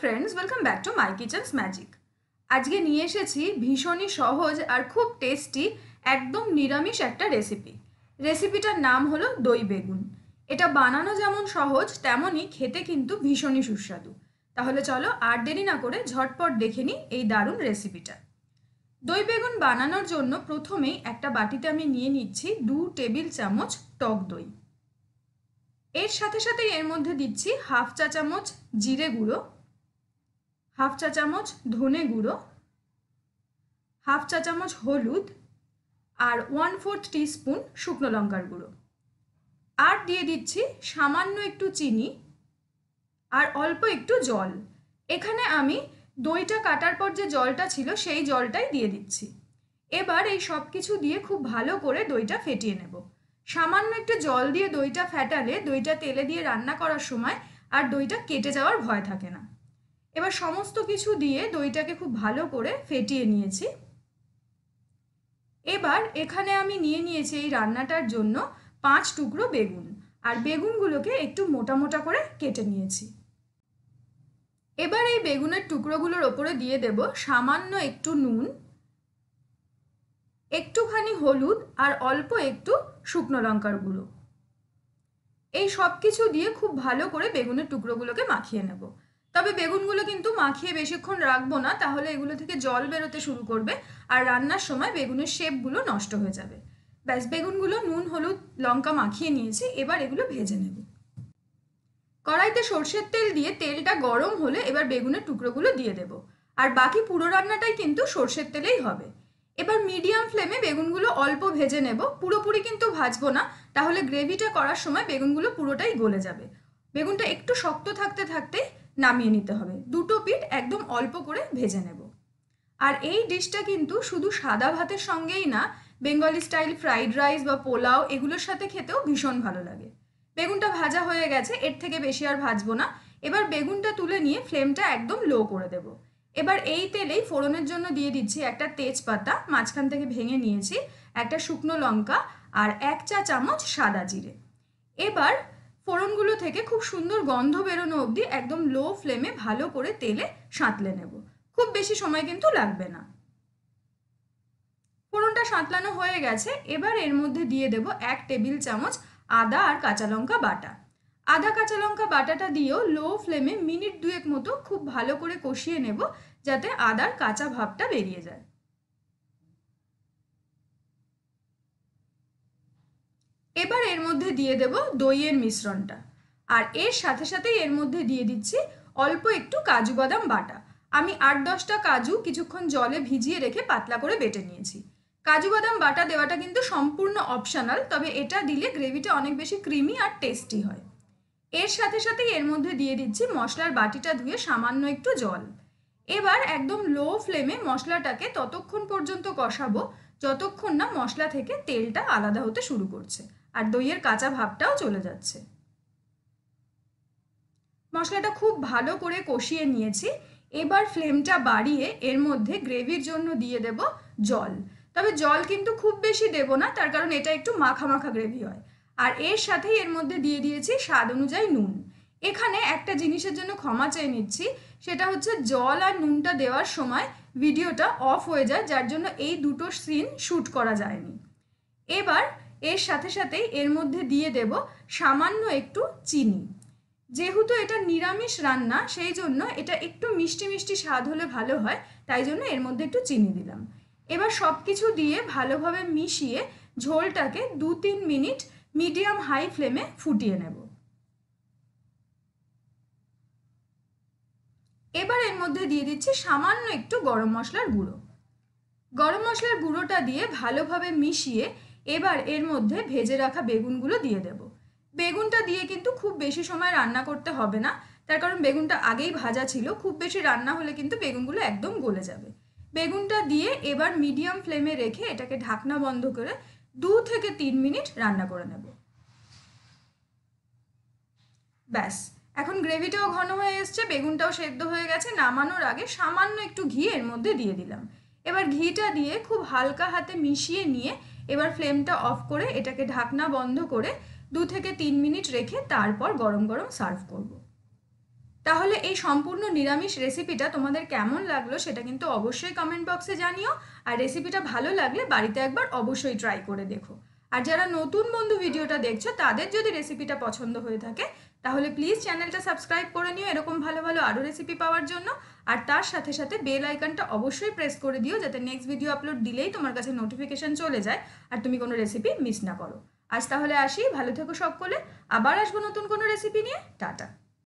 Friends welcome back to my kitchens magic আজকে নিয়ে এসেছি ভীষণই সহজ আর খুব টেস্টি একদম নিরামিষ একটা রেসিপি রেসিপিটার নাম হলো দই বেগুন এটা বানানো যেমন সহজ তেমনই খেতে কিন্তু ভীষণই সুস্বাদু তাহলে চলো আর দেরি না করে ঝটপট দেখে নিই এই দারুণ রেসিপিটা দই বেগুন বানানোর জন্য প্রথমেই একটা বাটিতে আমি নিয়ে নিচ্ছি দু টেবিল চামচ টক দই এর সাথে সাথে এর মধ্যে দিচ্ছি হাফ চা চামচ জিরে গুঁড়ো হাফ চা চামচ ধনে গুঁড়ো হাফ চা চামচ হলুদ আর ওয়ান ফোর্থ টিস্পুন শুকনো লঙ্কার গুঁড়ো আর দিয়ে দিচ্ছি সামান্য একটু চিনি আর অল্প একটু জল এখানে আমি দইটা কাটার পর যে জলটা ছিল সেই জলটাই দিয়ে দিচ্ছি এবার এই সব কিছু দিয়ে খুব ভালো করে দইটা ফেটিয়ে নেব সামান্য একটু জল দিয়ে দইটা ফেটালে দইটা তেলে দিয়ে রান্না করার সময় আর দইটা কেটে যাওয়ার ভয় থাকে না এবার সমস্ত কিছু দিয়ে দইটাকে খুব ভালো করে ফেটিয়ে নিয়েছি এবার এখানে আমি নিয়ে নিয়েছি এই রান্নাটার জন্য পাঁচ টুকরো বেগুন আর বেগুনগুলোকে একটু মোটা মোটা করে কেটে নিয়েছি এবার এই বেগুনের টুকরোগুলোর ওপরে দিয়ে দেব সামান্য একটু নুন একটুখানি হলুদ আর অল্প একটু শুকনো লঙ্কার গুঁড়ো এই সব কিছু দিয়ে খুব ভালো করে বেগুনের টুকরোগুলোকে মাখিয়ে নেব তবে বেগুনগুলো কিন্তু মাখিয়ে বেশিক্ষণ রাখবো না তাহলে এগুলো থেকে জল বেরোতে শুরু করবে আর রান্নার সময় বেগুনের শেপগুলো নষ্ট হয়ে যাবে ব্যাস বেগুনগুলো নুন হলুদ লঙ্কা মাখিয়ে নিয়েছি এবার এগুলো ভেজে নেব কড়াইতে সর্ষের তেল দিয়ে তেলটা গরম হলে এবার বেগুনের টুকরোগুলো দিয়ে দেব আর বাকি পুরো রান্নাটাই কিন্তু সর্ষের তেলেই হবে এবার মিডিয়াম ফ্লেমে বেগুনগুলো অল্প ভেজে নেব পুরোপুরি কিন্তু ভাজবো না তাহলে গ্রেভিটা করার সময় বেগুনগুলো পুরোটাই গলে যাবে বেগুনটা একটু শক্ত থাকতে থাকতেই নামিয়ে নিতে হবে দুটো পিঠ একদম অল্প করে ভেজে নেব আর এই ডিশটা কিন্তু শুধু সাদা ভাতের সঙ্গেই না বেঙ্গলি স্টাইল ফ্রাইড রাইস বা পোলাও এগুলোর সাথে খেতেও ভীষণ ভালো লাগে বেগুনটা ভাজা হয়ে গেছে এর থেকে বেশি আর ভাজবো না এবার বেগুনটা তুলে নিয়ে ফ্লেমটা একদম লো করে দেব এবার এই তেলেই ফোড়নের জন্য দিয়ে দিচ্ছি একটা তেজপাতা মাঝখান থেকে ভেঙে নিয়েছি একটা শুকনো লঙ্কা আর এক চা চামচ সাদা জিরে এবার ফোড়নগুলো থেকে খুব সুন্দর গন্ধ বেরোনো অবধি একদম লো ফ্লেমে ভালো করে তেলে সাঁতলে নেব খুব বেশি সময় কিন্তু লাগবে না ফোড়নটা সাঁতলানো হয়ে গেছে এবার এর মধ্যে দিয়ে দেব এক টেবিল চামচ আদা আর কাঁচা লঙ্কা বাটা আদা কাঁচা লঙ্কা বাটাটা দিয়েও লো ফ্লেমে মিনিট দুয়েক মতো খুব ভালো করে কষিয়ে নেব যাতে আদার কাঁচা ভাবটা বেরিয়ে যায় এবার এর মধ্যে দিয়ে দেব দইয়ের মিশ্রণটা আর এর সাথে সাথেই এর মধ্যে দিয়ে দিচ্ছি অল্প একটু কাজু বাদাম বাটা আমি আট দশটা কাজু কিছুক্ষণ জলে ভিজিয়ে রেখে পাতলা করে বেটে নিয়েছি কাজু বাদাম বাটা দেওয়াটা কিন্তু সম্পূর্ণ অপশানাল তবে এটা দিলে গ্রেভিটা অনেক বেশি ক্রিমি আর টেস্টি হয় এর সাথে সাথেই এর মধ্যে দিয়ে দিচ্ছি মশলার বাটিটা ধুয়ে সামান্য একটু জল এবার একদম লো ফ্লেমে মশলাটাকে ততক্ষণ পর্যন্ত কষাবো যতক্ষণ না মশলা থেকে তেলটা আলাদা হতে শুরু করছে আর দইয়ের কাঁচা ভাবটাও চলে যাচ্ছে মশলাটা খুব ভালো করে কষিয়ে নিয়েছি এবার ফ্লেমটা বাড়িয়ে এর মধ্যে গ্রেভির জন্য দিয়ে দেব জল তবে জল কিন্তু খুব বেশি দেব না তার কারণ এটা একটু মাখা মাখা গ্রেভি হয় আর এর সাথেই এর মধ্যে দিয়ে দিয়েছি স্বাদ অনুযায়ী নুন এখানে একটা জিনিসের জন্য ক্ষমা চেয়ে নিচ্ছি সেটা হচ্ছে জল আর নুনটা দেওয়ার সময় ভিডিওটা অফ হয়ে যায় যার জন্য এই দুটো সিন শ্যুট করা যায়নি এবার এর সাথে সাথে এর মধ্যে দিয়ে দেব সামান্য একটু চিনি যেহেতু এটা নিরামিষ রান্না সেই জন্য এটা একটু মিষ্টি মিষ্টি স্বাদ হলে ভালো হয় তাই জন্য এর মধ্যে একটু চিনি দিলাম এবার সব কিছু দিয়ে ভালোভাবে মিশিয়ে ঝোলটাকে দু তিন মিনিট মিডিয়াম হাই ফ্লেমে ফুটিয়ে নেব এবার এর মধ্যে দিয়ে দিচ্ছি সামান্য একটু গরম মশলার গুঁড়ো গরম মশলার গুঁড়োটা দিয়ে ভালোভাবে মিশিয়ে এবার এর মধ্যে ভেজে রাখা বেগুনগুলো দিয়ে দেব বেগুনটা দিয়ে কিন্তু খুব বেশি সময় রান্না করতে হবে না তার কারণ বেগুনটা আগেই ভাজা ছিল খুব বেশি রান্না হলে কিন্তু বেগুনগুলো একদম গলে যাবে বেগুনটা দিয়ে এবার মিডিয়াম ফ্লেমে রেখে এটাকে ঢাকনা বন্ধ করে দু থেকে তিন মিনিট রান্না করে নেব ব্যাস এখন গ্রেভিটাও ঘন হয়ে এসছে বেগুনটাও সেদ্ধ হয়ে গেছে নামানোর আগে সামান্য একটু ঘি এর মধ্যে দিয়ে দিলাম এবার ঘিটা দিয়ে খুব হালকা হাতে মিশিয়ে নিয়ে এবার ফ্লেমটা অফ করে এটাকে ঢাকনা বন্ধ করে দু থেকে তিন মিনিট রেখে তারপর গরম গরম সার্ভ করব। তাহলে এই সম্পূর্ণ নিরামিষ রেসিপিটা তোমাদের কেমন লাগলো সেটা কিন্তু অবশ্যই কমেন্ট বক্সে জানিও আর রেসিপিটা ভালো লাগলে বাড়িতে একবার অবশ্যই ট্রাই করে দেখো আর যারা নতুন বন্ধু ভিডিওটা দেখছো তাদের যদি রেসিপিটা পছন্দ হয়ে থাকে তাহলে প্লিজ চ্যানেলটা সাবস্ক্রাইব করে নিও এরকম ভালো ভালো আরও রেসিপি পাওয়ার জন্য আর তার সাথে সাথে বেল আইকনটা অবশ্যই প্রেস করে দিও যাতে নেক্সট ভিডিও আপলোড দিলেই তোমার কাছে নোটিফিকেশান চলে যায় আর তুমি কোনো রেসিপি মিস না করো আজ তাহলে আসি ভালো থেকো সকলে আবার আসবো নতুন কোনো রেসিপি নিয়ে টাটা